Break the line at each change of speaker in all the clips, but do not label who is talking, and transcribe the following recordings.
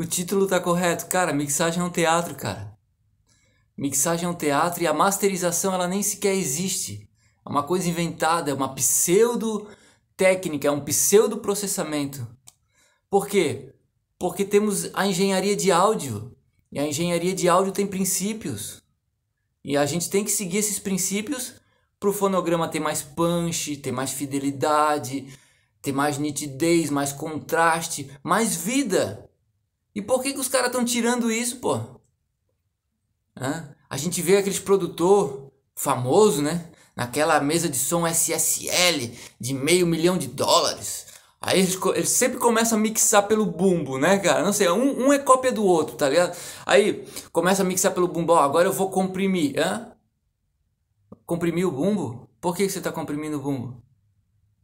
O título tá correto, cara. Mixagem é um teatro, cara. Mixagem é um teatro e a masterização ela nem sequer existe. É uma coisa inventada, é uma pseudo técnica, é um pseudo processamento. Por quê? Porque temos a engenharia de áudio e a engenharia de áudio tem princípios. E a gente tem que seguir esses princípios para o fonograma ter mais punch, ter mais fidelidade, ter mais nitidez, mais contraste, mais vida. E por que, que os caras estão tirando isso, pô? Hã? A gente vê aqueles produtor famoso, né? Naquela mesa de som SSL de meio milhão de dólares. Aí eles, eles sempre começam a mixar pelo bumbo, né, cara? Não sei, um, um é cópia do outro, tá ligado? Aí começa a mixar pelo bumbo, ó, agora eu vou comprimir, hã? Comprimir o bumbo? Por que, você tá comprimindo o bumbo?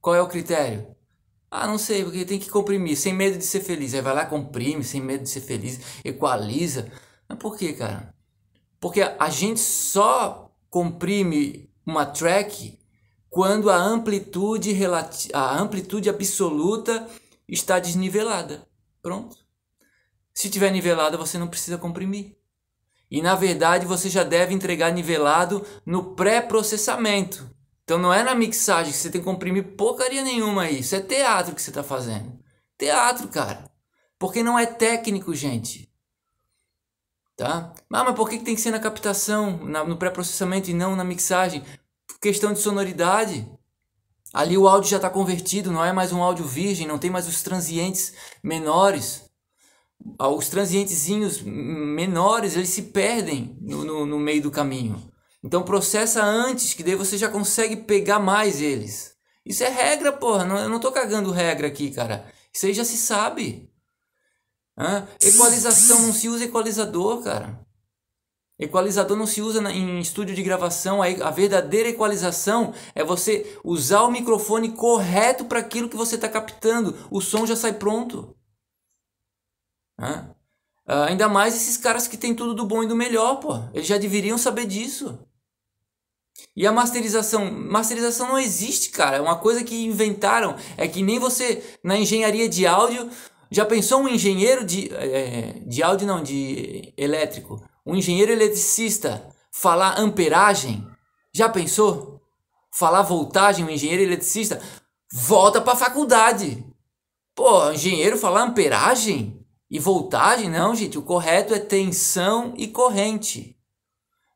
Qual é o critério? Ah, não sei, porque tem que comprimir, sem medo de ser feliz. Aí vai lá, comprime, sem medo de ser feliz, equaliza. Mas por que, cara? Porque a gente só comprime uma track quando a amplitude, relati a amplitude absoluta está desnivelada. Pronto. Se tiver nivelada, você não precisa comprimir. E na verdade, você já deve entregar nivelado no pré-processamento. Então não é na mixagem que você tem que comprimir porcaria nenhuma aí. Isso é teatro que você está fazendo. Teatro, cara. Porque não é técnico, gente. Tá? Ah, mas por que tem que ser na captação, na, no pré-processamento e não na mixagem? Por questão de sonoridade. Ali o áudio já está convertido, não é mais um áudio virgem, não tem mais os transientes menores. Ah, os transientezinhos menores, eles se perdem no, no, no meio do caminho. Então processa antes, que daí você já consegue pegar mais eles. Isso é regra, porra. Não, eu não tô cagando regra aqui, cara. Isso aí já se sabe. Hã? Equalização não se usa equalizador, cara. Equalizador não se usa na, em estúdio de gravação. A, a verdadeira equalização é você usar o microfone correto para aquilo que você está captando. O som já sai pronto. Hã? Ah, ainda mais esses caras que tem tudo do bom e do melhor, pô. Eles já deveriam saber disso. E a masterização? Masterização não existe, cara. É uma coisa que inventaram. É que nem você, na engenharia de áudio, já pensou um engenheiro de. É, de áudio não, de elétrico. Um engenheiro eletricista falar amperagem? Já pensou? Falar voltagem, um engenheiro eletricista? Volta pra faculdade! Pô, engenheiro falar amperagem? E voltagem? Não, gente. O correto é tensão e corrente.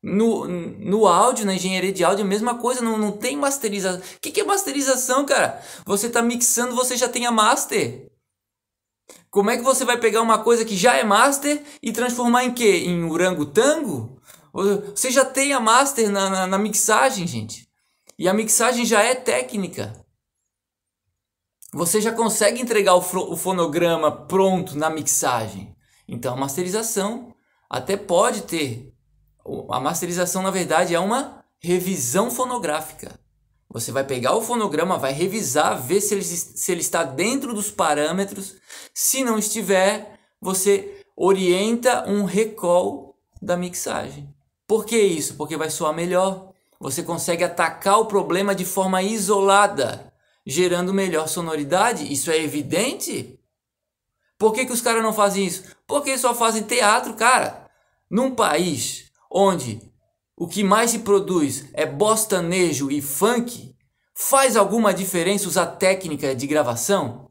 No, no áudio, na engenharia de áudio, a mesma coisa, não, não tem masterização. O que, que é masterização, cara? Você está mixando, você já tem a master. Como é que você vai pegar uma coisa que já é master e transformar em quê? Em tango Você já tem a master na, na, na mixagem, gente. E a mixagem já é técnica. Você já consegue entregar o, o fonograma pronto na mixagem. Então, a masterização até pode ter a masterização, na verdade, é uma revisão fonográfica. Você vai pegar o fonograma, vai revisar, ver se ele, se ele está dentro dos parâmetros. Se não estiver, você orienta um recall da mixagem. Por que isso? Porque vai soar melhor. Você consegue atacar o problema de forma isolada, gerando melhor sonoridade. Isso é evidente? Por que, que os caras não fazem isso? Porque só fazem teatro, cara. Num país onde o que mais se produz é bostanejo e funk, faz alguma diferença usar técnica de gravação?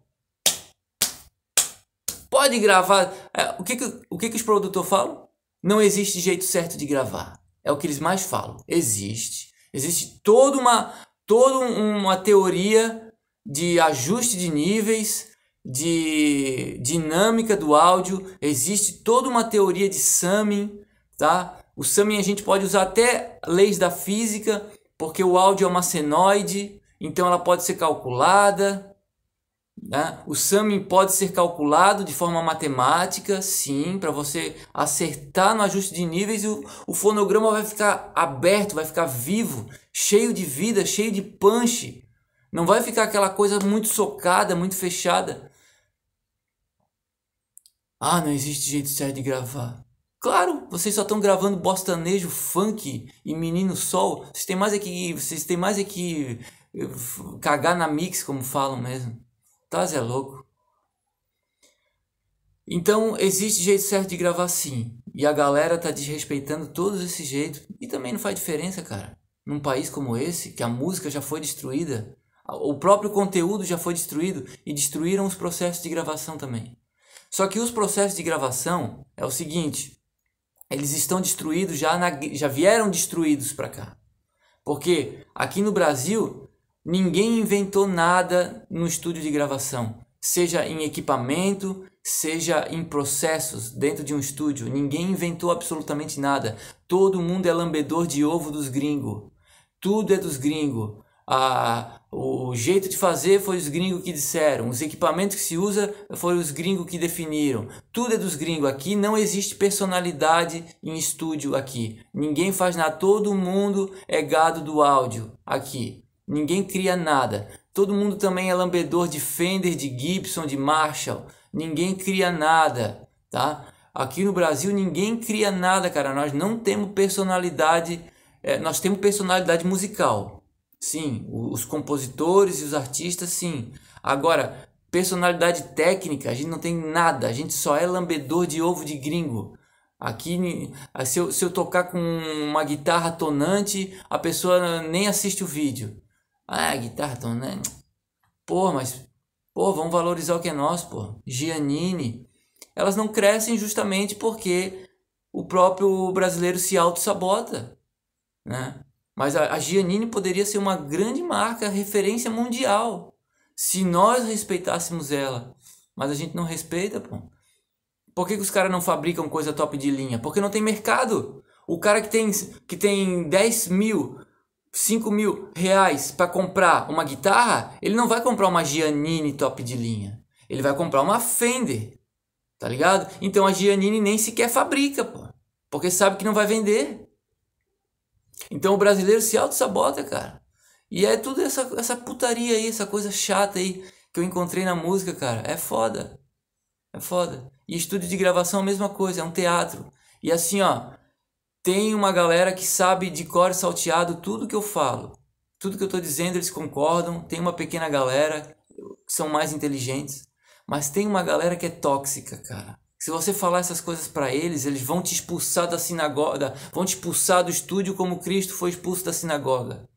Pode gravar. É, o que, que, o que, que os produtores falam? Não existe jeito certo de gravar. É o que eles mais falam. Existe. Existe toda uma, toda uma teoria de ajuste de níveis, de dinâmica do áudio, existe toda uma teoria de summing, tá? O summing a gente pode usar até leis da física, porque o áudio é uma senoide, então ela pode ser calculada. Né? O summing pode ser calculado de forma matemática, sim, para você acertar no ajuste de níveis e o, o fonograma vai ficar aberto, vai ficar vivo, cheio de vida, cheio de punch. Não vai ficar aquela coisa muito socada, muito fechada. Ah, não existe jeito certo de gravar. Claro, vocês só estão gravando bostanejo, funk e menino sol. Vocês têm mais é que, vocês têm mais é que eh, cagar na mix, como falam mesmo. Tá, Zé Louco? Então, existe jeito certo de gravar sim. E a galera tá desrespeitando todos esse jeito. E também não faz diferença, cara. Num país como esse, que a música já foi destruída, o próprio conteúdo já foi destruído e destruíram os processos de gravação também. Só que os processos de gravação é o seguinte: eles estão destruídos, já, na, já vieram destruídos para cá. Porque aqui no Brasil, ninguém inventou nada no estúdio de gravação, seja em equipamento, seja em processos dentro de um estúdio. Ninguém inventou absolutamente nada. Todo mundo é lambedor de ovo dos gringos. Tudo é dos gringos a, o jeito de fazer foi os gringos que disseram, os equipamentos que se usa foram os gringos que definiram. Tudo é dos gringos aqui, não existe personalidade em estúdio aqui. Ninguém faz nada, todo mundo é gado do áudio aqui. Ninguém cria nada. Todo mundo também é lambedor de Fender, de Gibson, de Marshall. Ninguém cria nada, tá? Aqui no Brasil ninguém cria nada, cara. Nós não temos personalidade, é, nós temos personalidade musical Sim, os compositores e os artistas, sim. Agora, personalidade técnica, a gente não tem nada, a gente só é lambedor de ovo de gringo. Aqui, se eu, se eu tocar com uma guitarra tonante, a pessoa nem assiste o vídeo. Ah, guitarra tonante. Pô, mas, pô, vamos valorizar o que é nosso, pô. Giannini. Elas não crescem justamente porque o próprio brasileiro se auto-sabota, né? Mas a, a Giannini poderia ser uma grande marca, referência mundial, se nós respeitássemos ela. Mas a gente não respeita, pô. Por que, que os caras não fabricam coisa top de linha? Porque não tem mercado. O cara que tem, que tem 10 mil, 5 mil reais para comprar uma guitarra, ele não vai comprar uma Giannini top de linha. Ele vai comprar uma Fender, tá ligado? Então a Giannini nem sequer fabrica, pô. Porque sabe que não vai vender. Então o brasileiro se auto-sabota, cara. E é tudo essa, essa putaria aí, essa coisa chata aí que eu encontrei na música, cara. É foda. É foda. E estúdio de gravação a mesma coisa, é um teatro. E assim, ó, tem uma galera que sabe de cor salteado tudo que eu falo. Tudo que eu tô dizendo, eles concordam. Tem uma pequena galera que são mais inteligentes, mas tem uma galera que é tóxica, cara. Se você falar essas coisas para eles, eles vão te expulsar da sinagoga, vão te expulsar do estúdio como Cristo foi expulso da sinagoga.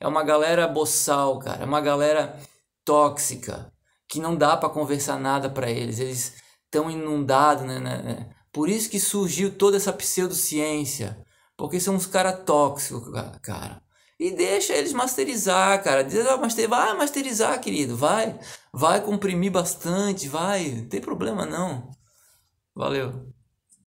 É uma galera boçal, cara, é uma galera tóxica, que não dá para conversar nada para eles. Eles estão inundados, né, né, né? Por isso que surgiu toda essa pseudociência, porque são uns caras tóxicos, cara. E deixa eles masterizar, cara. Ah, vai masterizar, querido, vai. Vai comprimir bastante, vai. Não tem problema não. Valeu!